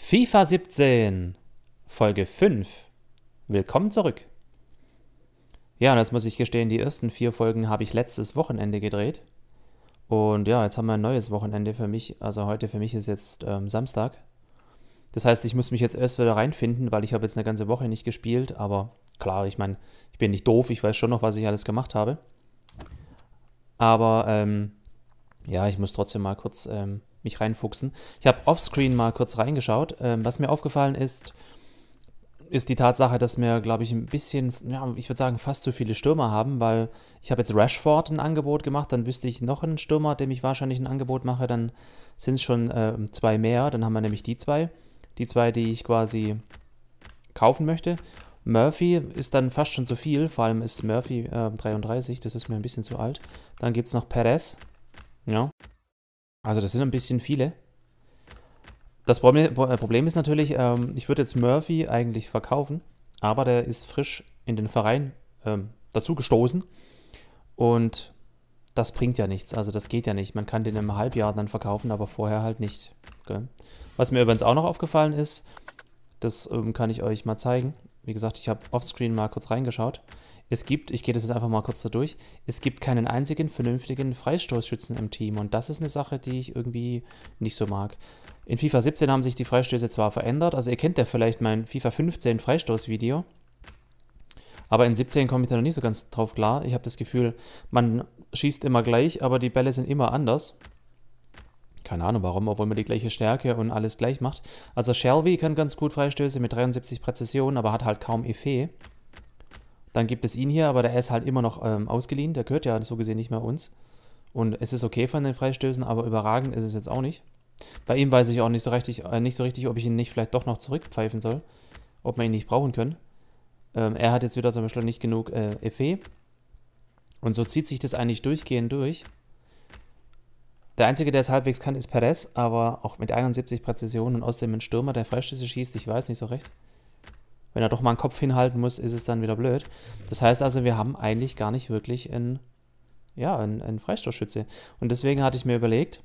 FIFA 17, Folge 5. Willkommen zurück. Ja, und jetzt muss ich gestehen, die ersten vier Folgen habe ich letztes Wochenende gedreht. Und ja, jetzt haben wir ein neues Wochenende für mich. Also heute für mich ist jetzt ähm, Samstag. Das heißt, ich muss mich jetzt erst wieder reinfinden, weil ich habe jetzt eine ganze Woche nicht gespielt. Aber klar, ich meine, ich bin nicht doof, ich weiß schon noch, was ich alles gemacht habe. Aber ähm, ja, ich muss trotzdem mal kurz ähm, mich reinfuchsen. Ich habe offscreen mal kurz reingeschaut. Ähm, was mir aufgefallen ist, ist die Tatsache, dass wir, glaube ich, ein bisschen, ja, ich würde sagen, fast zu viele Stürmer haben, weil ich habe jetzt Rashford ein Angebot gemacht, dann wüsste ich noch einen Stürmer, dem ich wahrscheinlich ein Angebot mache, dann sind es schon äh, zwei mehr, dann haben wir nämlich die zwei, die zwei, die ich quasi kaufen möchte. Murphy ist dann fast schon zu viel, vor allem ist Murphy äh, 33, das ist mir ein bisschen zu alt. Dann gibt es noch Perez, ja, also das sind ein bisschen viele. Das äh, Problem ist natürlich, ähm, ich würde jetzt Murphy eigentlich verkaufen, aber der ist frisch in den Verein ähm, gestoßen und das bringt ja nichts. Also das geht ja nicht. Man kann den im Halbjahr dann verkaufen, aber vorher halt nicht. Okay. Was mir übrigens auch noch aufgefallen ist, das ähm, kann ich euch mal zeigen. Wie gesagt, ich habe offscreen mal kurz reingeschaut. Es gibt, ich gehe das jetzt einfach mal kurz da durch, es gibt keinen einzigen vernünftigen Freistoßschützen im Team. Und das ist eine Sache, die ich irgendwie nicht so mag. In FIFA 17 haben sich die Freistöße zwar verändert, also ihr kennt ja vielleicht mein FIFA 15 Freistoßvideo. Aber in 17 komme ich da noch nicht so ganz drauf klar. Ich habe das Gefühl, man schießt immer gleich, aber die Bälle sind immer anders. Keine Ahnung warum, obwohl man die gleiche Stärke und alles gleich macht. Also Shelby kann ganz gut Freistöße mit 73 Präzision, aber hat halt kaum Effet. Dann gibt es ihn hier, aber der ist halt immer noch ähm, ausgeliehen. Der gehört ja so gesehen nicht mehr uns. Und es ist okay von den Freistößen, aber überragend ist es jetzt auch nicht. Bei ihm weiß ich auch nicht so richtig, äh, nicht so richtig ob ich ihn nicht vielleicht doch noch zurückpfeifen soll. Ob man ihn nicht brauchen können. Ähm, er hat jetzt wieder zum Beispiel nicht genug äh, Effet. Und so zieht sich das eigentlich durchgehend durch. Der Einzige, der es halbwegs kann, ist Perez, aber auch mit 71 Präzision und außerdem ein Stürmer, der Freistöße schießt, ich weiß nicht so recht. Wenn er doch mal einen Kopf hinhalten muss, ist es dann wieder blöd. Das heißt also, wir haben eigentlich gar nicht wirklich einen, ja, einen, einen Freistoßschütze. Und deswegen hatte ich mir überlegt,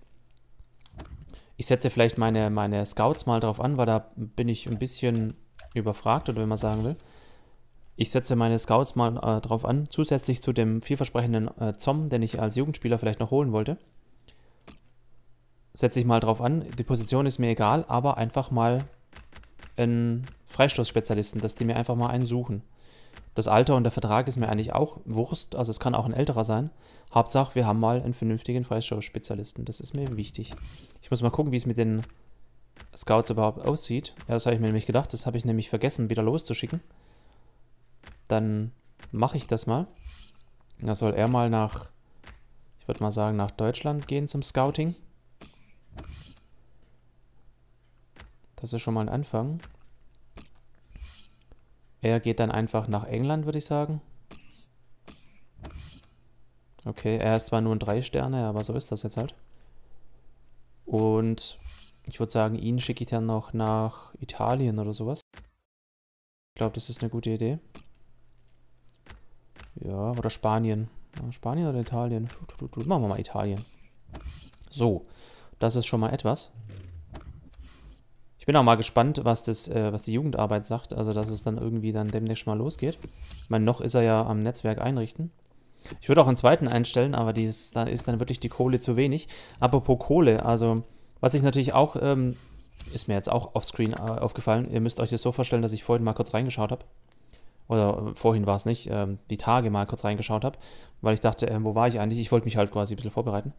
ich setze vielleicht meine, meine Scouts mal drauf an, weil da bin ich ein bisschen überfragt, oder wenn man sagen will. Ich setze meine Scouts mal äh, drauf an, zusätzlich zu dem vielversprechenden äh, Zom, den ich als Jugendspieler vielleicht noch holen wollte setze ich mal drauf an. Die Position ist mir egal, aber einfach mal einen Freistoßspezialisten, dass die mir einfach mal einen suchen. Das Alter und der Vertrag ist mir eigentlich auch Wurst, also es kann auch ein älterer sein. Hauptsache, wir haben mal einen vernünftigen Freistoßspezialisten. Das ist mir wichtig. Ich muss mal gucken, wie es mit den Scouts überhaupt aussieht. Ja, das habe ich mir nämlich gedacht. Das habe ich nämlich vergessen, wieder loszuschicken. Dann mache ich das mal. Da soll er mal nach, ich würde mal sagen, nach Deutschland gehen zum Scouting. Das ist schon mal ein Anfang. Er geht dann einfach nach England, würde ich sagen. Okay, er ist zwar nur ein drei Sterne, aber so ist das jetzt halt. Und ich würde sagen, ihn schicke ich dann noch nach Italien oder sowas. Ich glaube, das ist eine gute Idee. Ja, oder Spanien. Spanien oder Italien? Machen wir mal Italien. So, das ist schon mal etwas. Ich bin auch mal gespannt, was, das, äh, was die Jugendarbeit sagt. Also, dass es dann irgendwie dann demnächst mal losgeht. Ich meine, noch ist er ja am Netzwerk einrichten. Ich würde auch einen zweiten einstellen, aber dieses, da ist dann wirklich die Kohle zu wenig. Apropos Kohle, also was ich natürlich auch, ähm, ist mir jetzt auch offscreen äh, aufgefallen, ihr müsst euch das so vorstellen, dass ich vorhin mal kurz reingeschaut habe. Oder äh, vorhin war es nicht, ähm, die Tage mal kurz reingeschaut habe, weil ich dachte, äh, wo war ich eigentlich? Ich wollte mich halt quasi ein bisschen vorbereiten.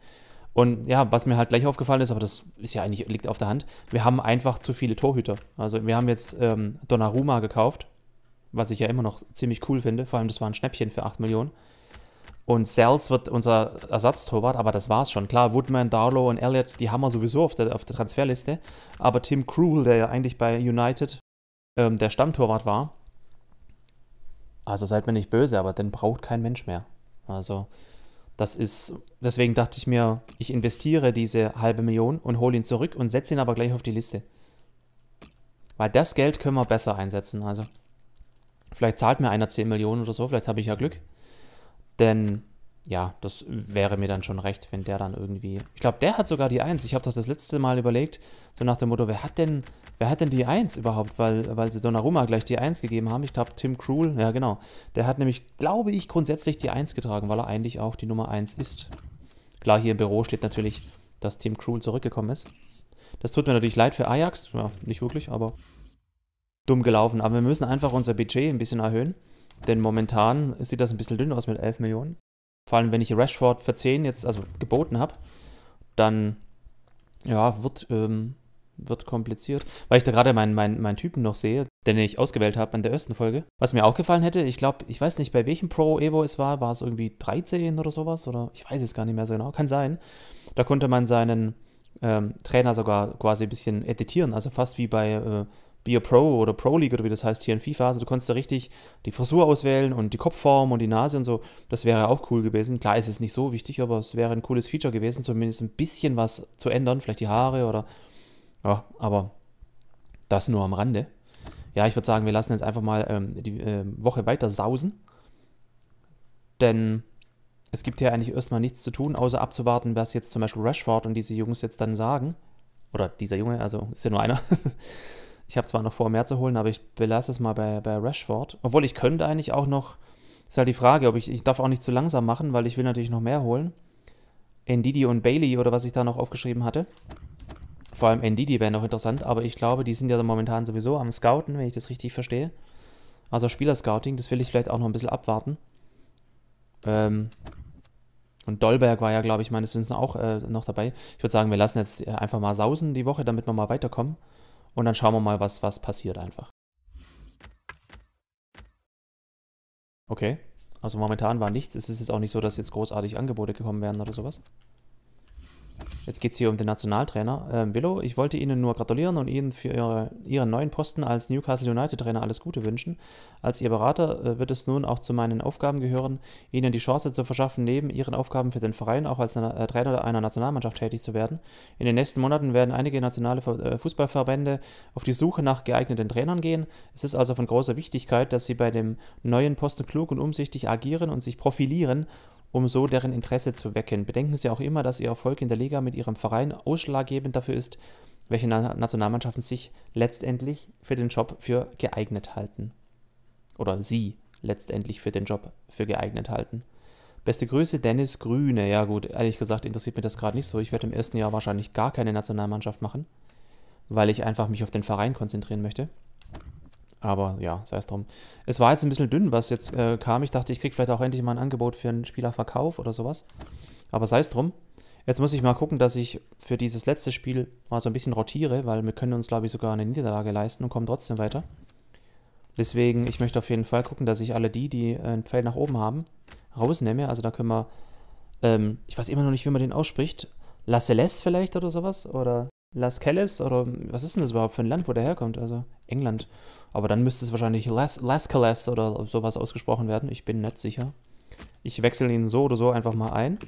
Und ja, was mir halt gleich aufgefallen ist, aber das ist ja eigentlich, liegt auf der Hand, wir haben einfach zu viele Torhüter. Also wir haben jetzt ähm, Donnarumma gekauft, was ich ja immer noch ziemlich cool finde. Vor allem, das war ein Schnäppchen für 8 Millionen. Und Sales wird unser Ersatztorwart, aber das war's schon. Klar, Woodman, Darlow und Elliott, die haben wir sowieso auf der, auf der Transferliste. Aber Tim Krul, der ja eigentlich bei United ähm, der Stammtorwart war, also seid mir nicht böse, aber den braucht kein Mensch mehr. Also, das ist, deswegen dachte ich mir, ich investiere diese halbe Million und hole ihn zurück und setze ihn aber gleich auf die Liste. Weil das Geld können wir besser einsetzen. Also, vielleicht zahlt mir einer 10 Millionen oder so, vielleicht habe ich ja Glück. Denn, ja, das wäre mir dann schon recht, wenn der dann irgendwie. Ich glaube, der hat sogar die 1. Ich habe doch das letzte Mal überlegt, so nach dem Motto, wer hat denn Wer hat denn die 1 überhaupt, weil, weil sie Donnarumma gleich die 1 gegeben haben? Ich glaube, Tim Krul, ja genau. Der hat nämlich, glaube ich, grundsätzlich die 1 getragen, weil er eigentlich auch die Nummer 1 ist. Klar, hier im Büro steht natürlich, dass Tim Krul zurückgekommen ist. Das tut mir natürlich leid für Ajax. Ja, nicht wirklich, aber dumm gelaufen. Aber wir müssen einfach unser Budget ein bisschen erhöhen. Denn momentan sieht das ein bisschen dünn aus mit 11 Millionen. Vor allem, wenn ich Rashford für 10 jetzt, also geboten habe, dann ja, wird ähm, wird kompliziert. Weil ich da gerade meinen, meinen, meinen Typen noch sehe, den ich ausgewählt habe in der ersten Folge. Was mir auch gefallen hätte, ich glaube, ich weiß nicht, bei welchem Pro Evo es war, war es irgendwie 13 oder sowas oder ich weiß es gar nicht mehr so genau, kann sein. Da konnte man seinen ähm, Trainer sogar quasi ein bisschen editieren, also fast wie bei äh, Be a Pro oder Pro League oder wie das heißt hier in FIFA. Also du konntest da richtig die Frisur auswählen und die Kopfform und die Nase und so. Das wäre auch cool gewesen. Klar ist es nicht so wichtig, aber es wäre ein cooles Feature gewesen, zumindest ein bisschen was zu ändern, vielleicht die Haare oder ja, aber das nur am Rande. Ja, ich würde sagen, wir lassen jetzt einfach mal ähm, die äh, Woche weiter sausen. Denn es gibt ja eigentlich erstmal nichts zu tun, außer abzuwarten, was jetzt zum Beispiel Rashford und diese Jungs jetzt dann sagen. Oder dieser Junge, also ist ja nur einer. ich habe zwar noch vor, mehr zu holen, aber ich belasse es mal bei, bei Rashford. Obwohl ich könnte eigentlich auch noch, ist halt die Frage, ob ich, ich darf auch nicht zu langsam machen, weil ich will natürlich noch mehr holen. Ndidi und Bailey oder was ich da noch aufgeschrieben hatte. Vor allem ND, die wären noch interessant, aber ich glaube, die sind ja momentan sowieso am Scouten, wenn ich das richtig verstehe. Also Spielerscouting, das will ich vielleicht auch noch ein bisschen abwarten. Ähm, und Dolberg war ja, glaube ich, meines Wissens auch äh, noch dabei. Ich würde sagen, wir lassen jetzt äh, einfach mal sausen die Woche, damit wir mal weiterkommen. Und dann schauen wir mal, was, was passiert einfach. Okay, also momentan war nichts. Es ist jetzt auch nicht so, dass jetzt großartig Angebote gekommen wären oder sowas. Jetzt geht es hier um den Nationaltrainer. Ähm, Billo, ich wollte Ihnen nur gratulieren und Ihnen für ihre, Ihren neuen Posten als Newcastle United-Trainer alles Gute wünschen. Als Ihr Berater äh, wird es nun auch zu meinen Aufgaben gehören, Ihnen die Chance zu verschaffen, neben Ihren Aufgaben für den Verein auch als äh, Trainer einer Nationalmannschaft tätig zu werden. In den nächsten Monaten werden einige nationale äh, Fußballverbände auf die Suche nach geeigneten Trainern gehen. Es ist also von großer Wichtigkeit, dass Sie bei dem neuen Posten klug und umsichtig agieren und sich profilieren um so deren Interesse zu wecken. Bedenken Sie auch immer, dass Ihr Erfolg in der Liga mit Ihrem Verein ausschlaggebend dafür ist, welche Nationalmannschaften sich letztendlich für den Job für geeignet halten. Oder Sie letztendlich für den Job für geeignet halten. Beste Grüße, Dennis Grüne. Ja gut, ehrlich gesagt interessiert mich das gerade nicht so. Ich werde im ersten Jahr wahrscheinlich gar keine Nationalmannschaft machen, weil ich einfach mich auf den Verein konzentrieren möchte. Aber ja, sei es drum. Es war jetzt ein bisschen dünn, was jetzt äh, kam. Ich dachte, ich kriege vielleicht auch endlich mal ein Angebot für einen Spielerverkauf oder sowas. Aber sei es drum. Jetzt muss ich mal gucken, dass ich für dieses letzte Spiel mal so ein bisschen rotiere, weil wir können uns, glaube ich, sogar eine Niederlage leisten und kommen trotzdem weiter. Deswegen, ich möchte auf jeden Fall gucken, dass ich alle die, die äh, einen Pfeil nach oben haben, rausnehme. Also da können wir, ähm, ich weiß immer noch nicht, wie man den ausspricht. Lascelles vielleicht oder sowas? Oder Las Calles oder was ist denn das überhaupt für ein Land, wo der herkommt? Also England. Aber dann müsste es wahrscheinlich Las, Las Calais oder sowas ausgesprochen werden. Ich bin nicht sicher. Ich wechsle ihn so oder so einfach mal ein.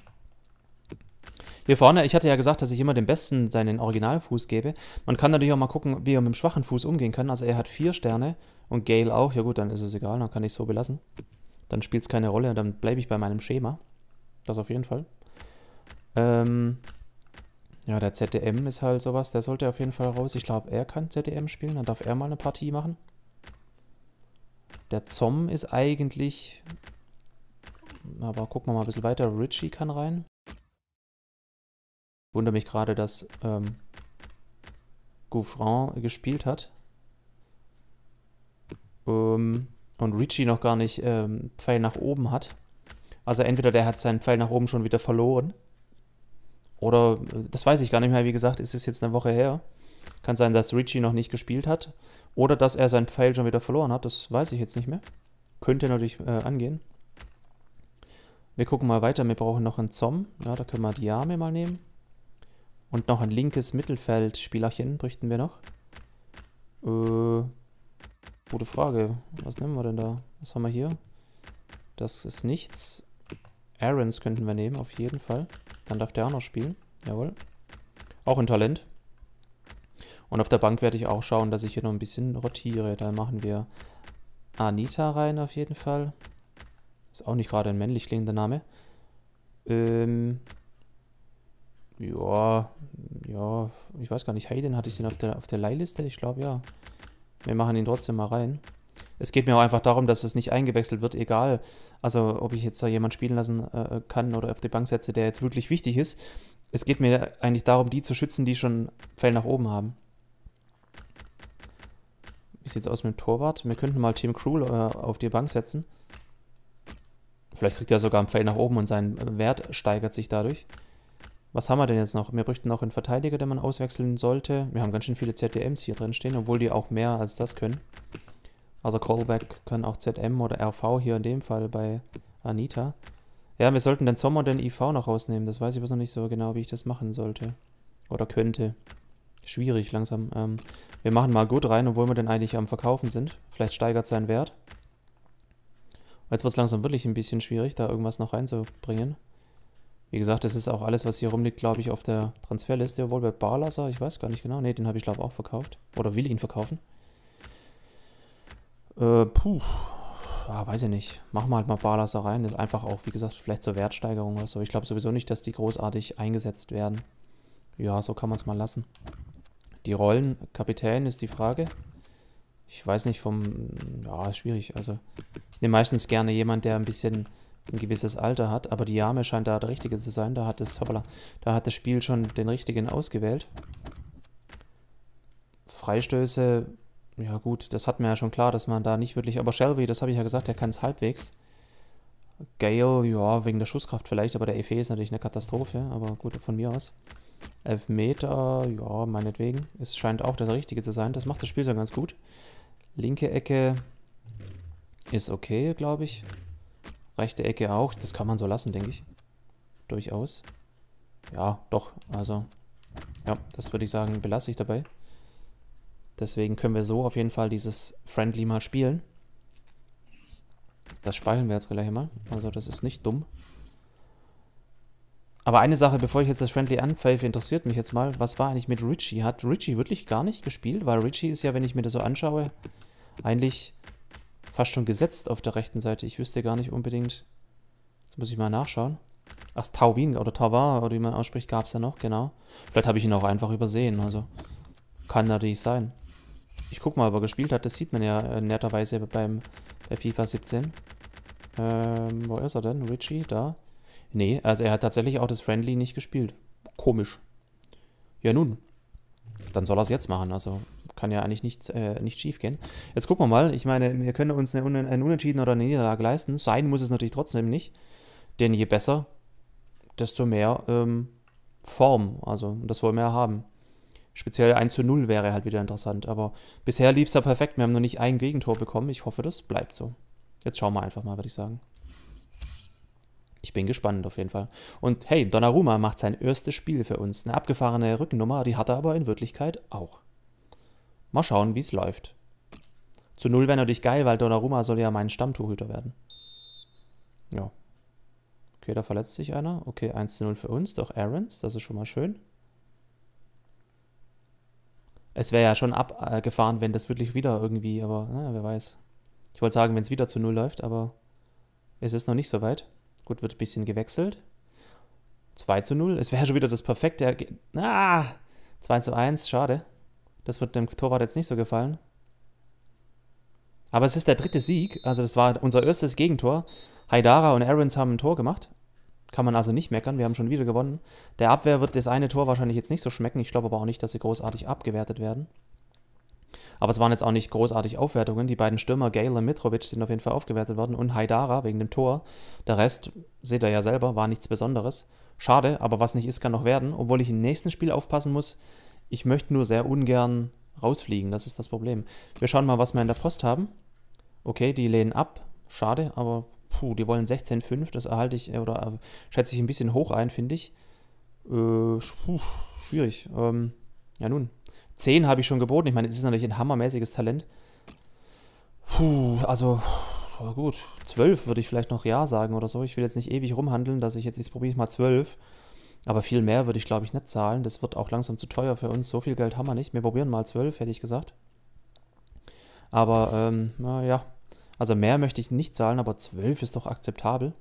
Hier vorne, ich hatte ja gesagt, dass ich immer dem Besten seinen Originalfuß gebe. Man kann natürlich auch mal gucken, wie er mit dem schwachen Fuß umgehen kann. Also er hat vier Sterne und Gale auch. Ja gut, dann ist es egal, dann kann ich es so belassen. Dann spielt es keine Rolle, dann bleibe ich bei meinem Schema. Das auf jeden Fall. Ähm, ja, der ZDM ist halt sowas, der sollte auf jeden Fall raus. Ich glaube, er kann ZDM spielen, dann darf er mal eine Partie machen. Der Zom ist eigentlich... Aber gucken wir mal ein bisschen weiter. Richie kann rein. Ich Wundere mich gerade, dass ähm, Gouffran gespielt hat. Ähm, und Richie noch gar nicht ähm, Pfeil nach oben hat. Also entweder der hat seinen Pfeil nach oben schon wieder verloren oder, äh, das weiß ich gar nicht mehr, wie gesagt, ist es jetzt eine Woche her. Kann sein, dass Richie noch nicht gespielt hat. Oder dass er seinen Pfeil schon wieder verloren hat, das weiß ich jetzt nicht mehr. Könnte natürlich äh, angehen. Wir gucken mal weiter, wir brauchen noch einen Zom. Ja, da können wir die Arme mal nehmen. Und noch ein linkes Mittelfeldspielerchen brichten wir noch. Äh, gute Frage. Was nehmen wir denn da? Was haben wir hier? Das ist nichts. Aarons könnten wir nehmen, auf jeden Fall. Dann darf der auch noch spielen. Jawohl. Auch ein Talent. Und auf der Bank werde ich auch schauen, dass ich hier noch ein bisschen rotiere. Da machen wir Anita rein auf jeden Fall. Ist auch nicht gerade ein männlich klingender Name. Ähm, ja, ja, ich weiß gar nicht. Hayden hatte ich den auf der, auf der Leihliste? Ich glaube, ja. Wir machen ihn trotzdem mal rein es geht mir auch einfach darum, dass es nicht eingewechselt wird, egal. Also, ob ich jetzt da jemanden spielen lassen äh, äh, kann oder auf die Bank setze, der jetzt wirklich wichtig ist. Es geht mir eigentlich darum, die zu schützen, die schon Pfeil nach oben haben. Wie sieht's aus mit dem Torwart? Wir könnten mal Team Cruel äh, auf die Bank setzen. Vielleicht kriegt er sogar einen Pfeil nach oben und sein Wert steigert sich dadurch. Was haben wir denn jetzt noch? Wir bräuchten noch einen Verteidiger, den man auswechseln sollte. Wir haben ganz schön viele ZDMs hier drin stehen, obwohl die auch mehr als das können. Also Callback können auch ZM oder RV hier in dem Fall bei Anita. Ja, wir sollten den Sommer und den IV noch rausnehmen. Das weiß ich aber noch nicht so genau, wie ich das machen sollte. Oder könnte. Schwierig langsam. Ähm, wir machen mal gut rein, obwohl wir denn eigentlich am Verkaufen sind. Vielleicht steigert sein Wert. Jetzt wird es langsam wirklich ein bisschen schwierig, da irgendwas noch reinzubringen. Wie gesagt, das ist auch alles, was hier rumliegt, glaube ich, auf der Transferliste. Obwohl bei Barlasser, ich weiß gar nicht genau. Ne, den habe ich, glaube ich, auch verkauft. Oder will ihn verkaufen. Äh, puh. Ah, weiß ich nicht. Machen wir halt mal Barlasser rein. Das ist einfach auch, wie gesagt, vielleicht zur Wertsteigerung oder so. Ich glaube sowieso nicht, dass die großartig eingesetzt werden. Ja, so kann man es mal lassen. Die Rollen, Kapitän ist die Frage. Ich weiß nicht vom... Ja, ist schwierig. Also ich nehme meistens gerne jemanden, der ein bisschen ein gewisses Alter hat. Aber die Jame scheint da der Richtige zu sein. Da hat das, hoppala, da hat das Spiel schon den Richtigen ausgewählt. Freistöße ja, gut, das hat mir ja schon klar, dass man da nicht wirklich. Aber Shelby, das habe ich ja gesagt, der kann es halbwegs. Gale, ja, wegen der Schusskraft vielleicht, aber der Efe ist natürlich eine Katastrophe, aber gut, von mir aus. Elf Meter, ja, meinetwegen. Es scheint auch das Richtige zu sein. Das macht das Spiel so ganz gut. Linke Ecke ist okay, glaube ich. Rechte Ecke auch. Das kann man so lassen, denke ich. Durchaus. Ja, doch. Also, ja, das würde ich sagen, belasse ich dabei. Deswegen können wir so auf jeden Fall dieses Friendly mal spielen. Das speichern wir jetzt gleich mal. Also das ist nicht dumm. Aber eine Sache, bevor ich jetzt das Friendly anpfeife, interessiert mich jetzt mal, was war eigentlich mit Richie? Hat Richie wirklich gar nicht gespielt? Weil Richie ist ja, wenn ich mir das so anschaue, eigentlich fast schon gesetzt auf der rechten Seite. Ich wüsste gar nicht unbedingt... Jetzt muss ich mal nachschauen. Ach, Tauwin oder Tawar oder wie man ausspricht, gab es ja noch, genau. Vielleicht habe ich ihn auch einfach übersehen, also kann natürlich sein. Ich guck mal, ob er gespielt hat. Das sieht man ja äh, netterweise beim, bei FIFA 17. Ähm, wo ist er denn? Richie, da. Nee, also er hat tatsächlich auch das Friendly nicht gespielt. Komisch. Ja nun, dann soll er es jetzt machen. Also kann ja eigentlich nichts äh, nicht schief gehen. Jetzt gucken wir mal. Ich meine, wir können uns eine, ein Unentschieden oder eine Niederlage leisten. Sein muss es natürlich trotzdem nicht. Denn je besser, desto mehr ähm, Form. Also das wollen wir ja haben speziell 1 zu 0 wäre halt wieder interessant. Aber bisher lief es ja perfekt. Wir haben noch nicht ein Gegentor bekommen. Ich hoffe, das bleibt so. Jetzt schauen wir einfach mal, würde ich sagen. Ich bin gespannt auf jeden Fall. Und hey, Donnarumma macht sein erstes Spiel für uns. Eine abgefahrene Rückennummer, die hat er aber in Wirklichkeit auch. Mal schauen, wie es läuft. Zu Null wäre natürlich geil, weil Donnarumma soll ja mein Stammtuchhüter werden. Ja. Okay, da verletzt sich einer. Okay, 1 zu 0 für uns, doch Aarons, das ist schon mal schön es wäre ja schon abgefahren, wenn das wirklich wieder irgendwie, aber naja, wer weiß. Ich wollte sagen, wenn es wieder zu Null läuft, aber es ist noch nicht so weit. Gut, wird ein bisschen gewechselt. 2 zu 0, es wäre schon wieder das perfekte Erge Ah! 2 zu 1, schade. Das wird dem Torwart jetzt nicht so gefallen. Aber es ist der dritte Sieg, also das war unser erstes Gegentor. Haidara und Aarons haben ein Tor gemacht kann man also nicht meckern. Wir haben schon wieder gewonnen. Der Abwehr wird das eine Tor wahrscheinlich jetzt nicht so schmecken. Ich glaube aber auch nicht, dass sie großartig abgewertet werden. Aber es waren jetzt auch nicht großartig Aufwertungen. Die beiden Stürmer, Gale und Mitrovic, sind auf jeden Fall aufgewertet worden und Haidara wegen dem Tor. Der Rest, seht ihr ja selber, war nichts Besonderes. Schade, aber was nicht ist, kann noch werden. Obwohl ich im nächsten Spiel aufpassen muss, ich möchte nur sehr ungern rausfliegen. Das ist das Problem. Wir schauen mal, was wir in der Post haben. Okay, die lehnen ab. Schade, aber puh, die wollen 16,5, das erhalte ich äh, oder äh, schätze ich ein bisschen hoch ein, finde ich. Äh, puh, schwierig. Ähm, ja, nun. 10 habe ich schon geboten. Ich meine, das ist natürlich ein hammermäßiges Talent. Puh, also, oh gut. 12 würde ich vielleicht noch Ja sagen oder so. Ich will jetzt nicht ewig rumhandeln, dass ich jetzt, jetzt probiere ich mal 12. Aber viel mehr würde ich, glaube ich, nicht zahlen. Das wird auch langsam zu teuer für uns. So viel Geld haben wir nicht. Wir probieren mal 12, hätte ich gesagt. Aber, ähm, naja, also mehr möchte ich nicht zahlen, aber 12 ist doch akzeptabel.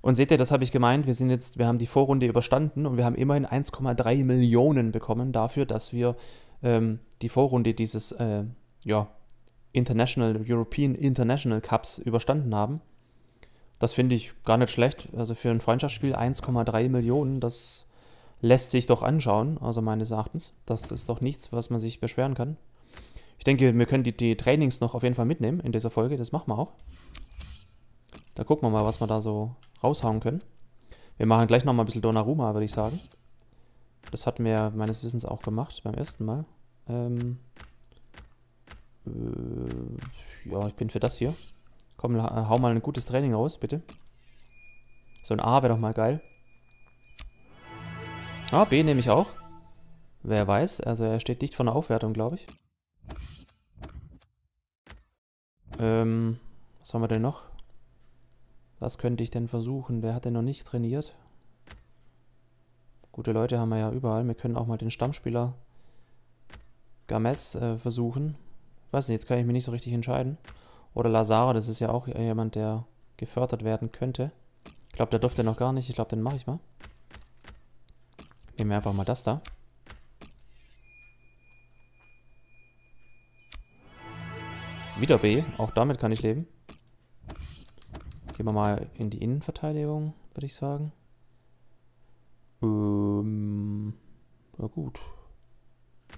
Und seht ihr, das habe ich gemeint. Wir sind jetzt, wir haben die Vorrunde überstanden und wir haben immerhin 1,3 Millionen bekommen dafür, dass wir ähm, die Vorrunde dieses äh, ja, International European International Cups überstanden haben. Das finde ich gar nicht schlecht. Also für ein Freundschaftsspiel 1,3 Millionen, das lässt sich doch anschauen. Also meines Erachtens, das ist doch nichts, was man sich beschweren kann. Ich denke, wir können die, die Trainings noch auf jeden Fall mitnehmen in dieser Folge. Das machen wir auch. Da gucken wir mal, was wir da so raushauen können. Wir machen gleich nochmal ein bisschen Donnarumma, würde ich sagen. Das hatten wir meines Wissens auch gemacht beim ersten Mal. Ähm, äh, ja, ich bin für das hier. Komm, hau mal ein gutes Training raus, bitte. So ein A wäre doch mal geil. Ah, B nehme ich auch. Wer weiß, also er steht dicht vor der Aufwertung, glaube ich. Ähm, was haben wir denn noch? Was könnte ich denn versuchen? Wer hat denn noch nicht trainiert? Gute Leute haben wir ja überall. Wir können auch mal den Stammspieler Games äh, versuchen. Ich weiß nicht, jetzt kann ich mich nicht so richtig entscheiden. Oder Lazara, das ist ja auch jemand, der gefördert werden könnte. Ich glaube, der durfte noch gar nicht. Ich glaube, den mache ich mal. Nehmen wir einfach mal das da. Wieder B. Auch damit kann ich leben. Gehen wir mal in die Innenverteidigung, würde ich sagen. Ähm, na gut.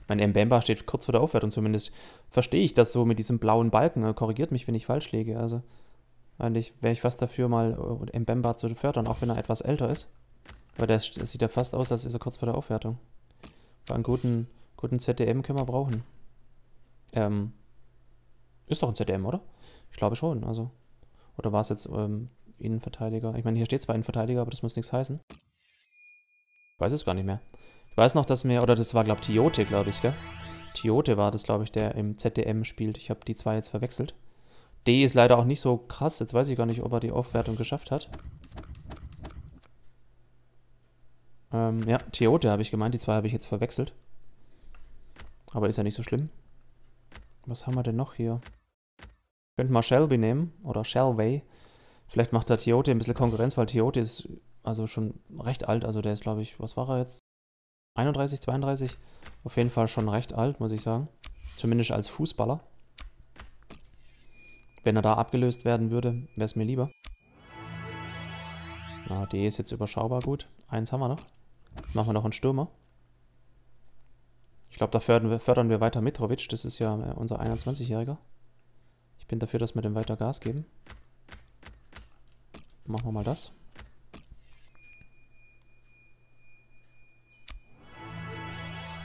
Mein Mbemba steht kurz vor der Aufwertung. Zumindest verstehe ich das so mit diesem blauen Balken. Also korrigiert mich, wenn ich falsch lege. Also eigentlich wäre ich fast dafür, mal äh, Mbemba zu fördern, auch wenn er etwas älter ist. Aber das, der sieht ja fast aus, als ist er kurz vor der Aufwertung. Aber einen guten, guten ZDM können wir brauchen. Ähm, ist doch ein ZDM, oder? Ich glaube schon, also. Oder war es jetzt ähm, Innenverteidiger? Ich meine, hier steht zwar Innenverteidiger, aber das muss nichts heißen. Ich weiß es gar nicht mehr. Ich weiß noch, dass mir, oder das war, glaube ich, Tiote, glaube ich, gell? Tiote war das, glaube ich, der im ZDM spielt. Ich habe die zwei jetzt verwechselt. D ist leider auch nicht so krass. Jetzt weiß ich gar nicht, ob er die Aufwertung geschafft hat. Ähm, ja, Tiote habe ich gemeint. Die zwei habe ich jetzt verwechselt. Aber ist ja nicht so schlimm. Was haben wir denn noch hier? Könnten wir Shelby nehmen oder Shelby. Vielleicht macht der Tioti ein bisschen Konkurrenz, weil Tioti ist also schon recht alt. Also der ist, glaube ich, was war er jetzt? 31, 32? Auf jeden Fall schon recht alt, muss ich sagen. Zumindest als Fußballer. Wenn er da abgelöst werden würde, wäre es mir lieber. Na, die ist jetzt überschaubar gut. Eins haben wir noch. Machen wir noch einen Stürmer. Ich glaube, da fördern wir, fördern wir weiter Mitrovic. Das ist ja äh, unser 21-Jähriger. Ich bin dafür, dass wir dem weiter Gas geben. Machen wir mal das.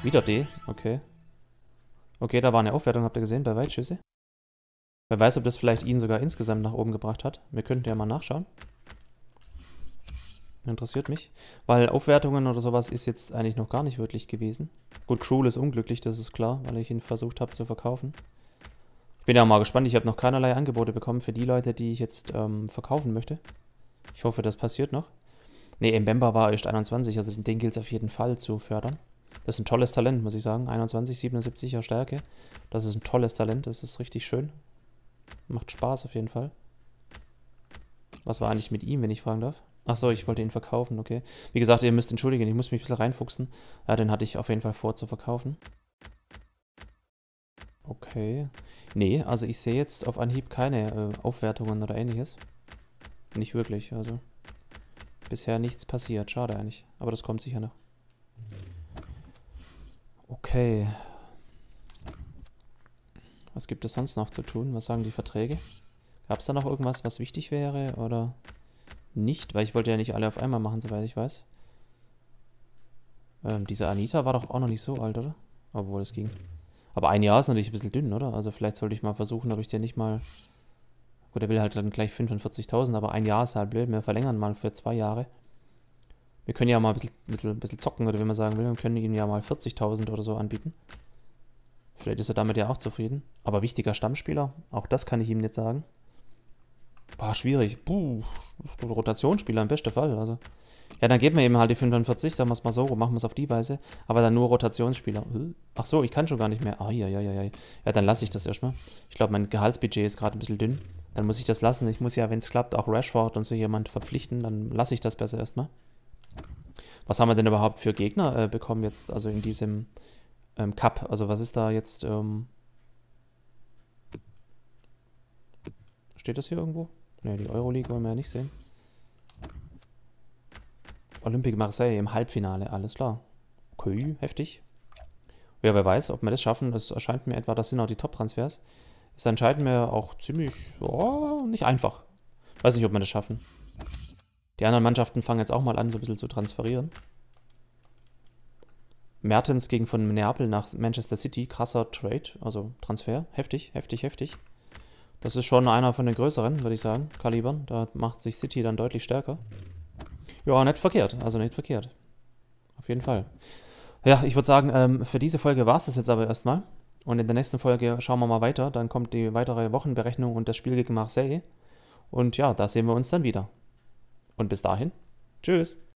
Wieder D, okay. Okay, da war eine Aufwertung, habt ihr gesehen, bei Weitschüsse. Wer weiß, ob das vielleicht ihn sogar insgesamt nach oben gebracht hat. Wir könnten ja mal nachschauen. Interessiert mich. Weil Aufwertungen oder sowas ist jetzt eigentlich noch gar nicht wirklich gewesen. Gut, Cruel ist unglücklich, das ist klar, weil ich ihn versucht habe zu verkaufen. Ich bin ja mal gespannt, ich habe noch keinerlei Angebote bekommen für die Leute, die ich jetzt ähm, verkaufen möchte. Ich hoffe, das passiert noch. Ne, Mbemba war erst 21, also den, den gilt es auf jeden Fall zu fördern. Das ist ein tolles Talent, muss ich sagen. 21, 77er Stärke. Das ist ein tolles Talent, das ist richtig schön. Macht Spaß auf jeden Fall. Was war eigentlich mit ihm, wenn ich fragen darf? Achso, ich wollte ihn verkaufen, okay. Wie gesagt, ihr müsst entschuldigen, ich muss mich ein bisschen reinfuchsen. Ja, den hatte ich auf jeden Fall vor zu verkaufen. Okay. Nee, also ich sehe jetzt auf Anhieb keine äh, Aufwertungen oder ähnliches. Nicht wirklich, also. Bisher nichts passiert, schade eigentlich. Aber das kommt sicher noch. Okay. Was gibt es sonst noch zu tun? Was sagen die Verträge? Gab es da noch irgendwas, was wichtig wäre, oder nicht, weil ich wollte ja nicht alle auf einmal machen, soweit ich weiß. Ähm, diese Anita war doch auch noch nicht so alt, oder? Obwohl es ging. Aber ein Jahr ist natürlich ein bisschen dünn, oder? Also vielleicht sollte ich mal versuchen, ob ich dir nicht mal... Gut, er will halt dann gleich 45.000, aber ein Jahr ist halt blöd. Wir verlängern mal für zwei Jahre. Wir können ja mal ein bisschen, bisschen, bisschen zocken, oder wie man sagen will. Wir können ihm ja mal 40.000 oder so anbieten. Vielleicht ist er damit ja auch zufrieden. Aber wichtiger Stammspieler, auch das kann ich ihm nicht sagen. Boah, schwierig. Puh, Rotationsspieler im besten Fall. Also. Ja, dann geben wir eben halt die 45, sagen wir es mal so, machen wir es auf die Weise. Aber dann nur Rotationsspieler. Ach so, ich kann schon gar nicht mehr. Ah, ja, ja, ja, ja. Ja, dann lasse ich das erstmal. Ich glaube, mein Gehaltsbudget ist gerade ein bisschen dünn. Dann muss ich das lassen. Ich muss ja, wenn es klappt, auch Rashford und so jemand verpflichten. Dann lasse ich das besser erstmal. Was haben wir denn überhaupt für Gegner äh, bekommen jetzt, also in diesem ähm, Cup? Also was ist da jetzt... Ähm Steht das hier irgendwo? Ne, die Euroleague wollen wir ja nicht sehen. Olympique Marseille im Halbfinale, alles klar. Okay, heftig. Ja, wer weiß, ob wir das schaffen. Das erscheint mir etwa, das sind auch die Top-Transfers. Das entscheiden wir auch ziemlich, oh, nicht einfach. Weiß nicht, ob wir das schaffen. Die anderen Mannschaften fangen jetzt auch mal an, so ein bisschen zu transferieren. Mertens ging von Neapel nach Manchester City, krasser Trade, also Transfer. Heftig, heftig, heftig. Das ist schon einer von den größeren, würde ich sagen, Kalibern. Da macht sich City dann deutlich stärker. Ja, nicht verkehrt. Also nicht verkehrt. Auf jeden Fall. Ja, ich würde sagen, ähm, für diese Folge war es das jetzt aber erstmal. Und in der nächsten Folge schauen wir mal weiter. Dann kommt die weitere Wochenberechnung und das Spiel gegen Marseille. Und ja, da sehen wir uns dann wieder. Und bis dahin, tschüss.